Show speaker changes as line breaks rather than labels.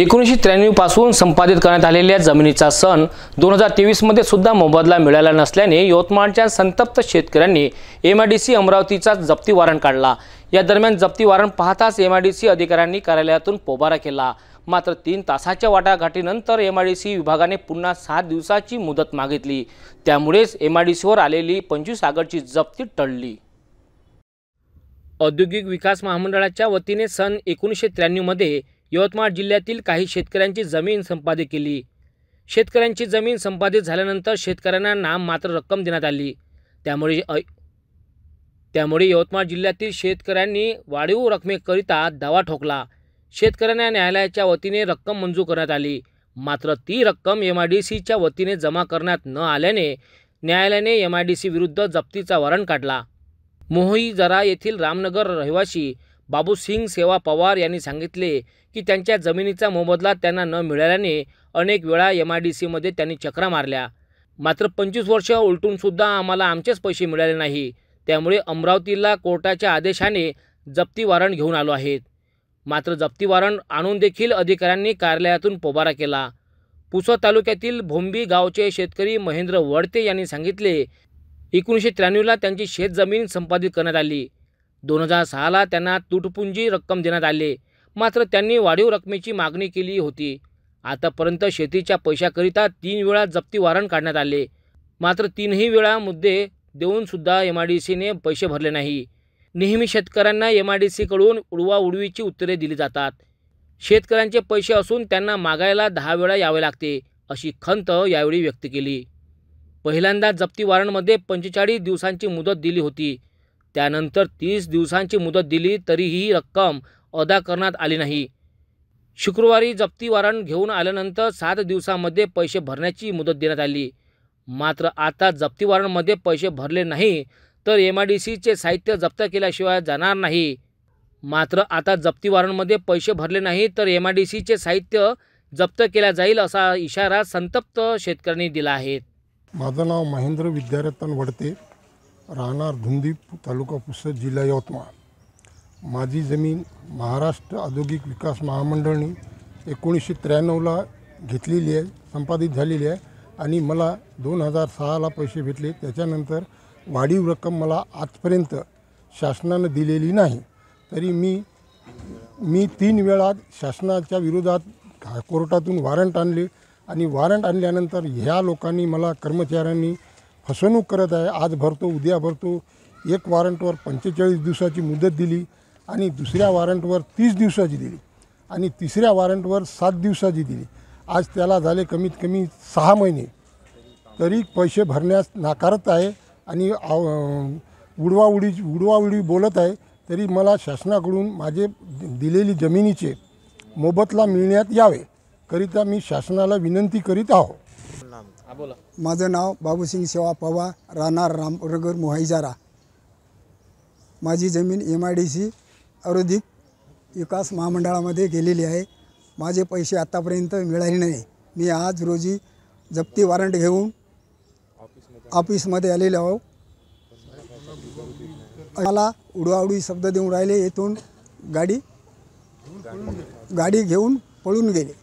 एकोणीसशे पासून संपादित करण्यात आलेल्या जमिनीचा सण दोन हजार तेवीसमध्ये सुद्धा मोबदला मिळाला नसल्याने यवतमाळच्या संतप्त शेतकऱ्यांनी एम आय डी सी अमरावतीचा जप्ती वॉरंट काढला या दरम्यान जप्ती वॉरंट पाहताच एम आय डी सी अधिकाऱ्यांनी कार्यालयातून पोबारा केला मात्र तीन तासाच्या वाटाघाटीनंतर एम आय डी सी विभागाने पुन्हा सात दिवसाची मुदत मागितली त्यामुळेच एम आय डी सीवर आलेली पंचवीस आगडची जप्ती टळली औद्योगिक विकास महामंडळाच्या वतीने सन एकोणीसशे त्र्याण्णवमध्ये यवतमाळ जिल्ह्यातील काही शेतकऱ्यांची जमीन संपादित केली शेतकऱ्यांची जमीन संपादित झाल्यानंतर शेतकऱ्यांना नाम मात्र रक्कम देण्यात आली त्यामुळे त्यामुळे यवतमाळ जिल्ह्यातील शेतकऱ्यांनी वाढीव रकमेकरिता दावा ठोकला शेतकऱ्यांना न्यायालयाच्या वतीने रक्कम मंजूर करण्यात आली मात्र ती रक्कम एम आय डी सीच्या वतीने जमा करण्यात न आल्याने न्यायालयाने एम आय डी सी विरुद्ध जप्तीचा वॉरंट काढला मोहईजरा जरा येथील रामनगर रहिवासी बाबू सिंग सेवा पवार यांनी सांगितले की त्यांच्या जमिनीचा मोबदला त्यांना न मिळाल्याने अनेक वेळा एम आय डी सीमध्ये त्यांनी चक्रा मारल्या मात्र पंचवीस वर्ष उलटूनसुद्धा आम्हाला आमचेच पैसे मिळाले नाही त्यामुळे अमरावतीला कोर्टाच्या आदेशाने जप्ती वॉरंट घेऊन आलो आहेत मात्र जप्ती वॉरंट आणून देखील अधिकाऱ्यांनी कार्यालयातून पोबारा केला पुसद तालुक्यातील भोंबी गावचे शेतकरी महेंद्र वडते यांनी सांगितले एकोणीसशे त्र्याण्णवला त्यांची शेतजमीन संपादित करण्यात आली दोन हजार सहाला त्यांना तुटपुंजी रक्कम देण्यात आले मात्र त्यांनी वाढीव रकमेची मागणी केली होती आतापर्यंत शेतीच्या पैशाकरिता तीन वेळा जप्ती वारण काढण्यात आले मात्र तीनही वेळा मुद्दे सुद्धा एम आय डी सीने पैसे भरले नाही नेहमी शेतकऱ्यांना एम आय डी सीकडून उडवाउडवीची उत्तरे दिली जातात शेतकऱ्यांचे पैसे असून त्यांना मागायला दहा वेळा यावे लागते अशी खंत यावेळी व्यक्त केली पहिल्यांदा जप्ती वारंटमध्ये पंचेचाळीस दिवसांची मुदत दिली होती त्यानंतर तीस दिवसांची मुदत दिली तरीही रक्कम अदा करण्यात आली नाही शुक्रवारी जप्ती वारंट घेऊन आल्यानंतर सात दिवसांमध्ये पैसे भरण्याची मुदत देण्यात आली मात्र आता जप्ती वॉरंटमध्ये पैसे भरले नाही तर एम आय डी सीचे साहित्य जप्त केल्याशिवाय जाणार नाही मात्र आता जप्ती वॉरंटमध्ये पैसे भरले नाही तर एम आय डी सीचे साहित्य जप्त केला जाईल असा इशारा संतप्त शेतकऱ्यांनी दिला आहे
माझं नाव महेंद्र विद्यारत्न वडते राहणार धुंदीप तालुका पुसद जिल्हा यवतमाळ माझी जमीन महाराष्ट्र औद्योगिक विकास महामंडळने एकोणीसशे त्र्याण्णवला घेतलेली आहे संपादित झालेली आहे आणि मला दोन हजार सहाला पैसे भेटले त्याच्यानंतर वाढीव रक्कम मला आजपर्यंत शासनानं दिलेली नाही तरी मी मी तीन वेळा शासनाच्या विरोधात कोर्टातून वॉरंट आणले आणि वॉरंट आणल्यानंतर ह्या लोकांनी मला कर्मचाऱ्यांनी फसवणूक करत आहे आज भरतो उद्या भरतो एक वॉरंटवर पंचेचाळीस दिवसाची मुदत दिली आणि दुसऱ्या वॉरंटवर तीस दिवसाची दिली आणि तिसऱ्या वॉरंटवर सात दिवसाची दिली आज त्याला झाले कमीत कमी सहा महिने तरी पैसे भरण्यास नाकारत आहे आणि उडवाउडी उडवाउडी बोलत आहे तरी मला शासनाकडून माझे दिलेली जमिनीचे मोबदला
मिळण्यात यावे करिता मी शासनाला विनंती करीत आहो बोला माझं नाव बाबूसिंग सेवा पवार राहणार रामनगर मोहाईजारा माझी जमीन एम आय डी सी औद्योगिक विकास महामंडळामध्ये गेलेली आहे माझे पैसे आत्तापर्यंत मिळाले नाही मी आज रोजी जप्ती वॉरंट घेऊन ऑफिसमध्ये आलेलो आहो मला उडवाउडी शब्द देऊन राहिले येथून गाडी गाडी घेऊन पळून गेले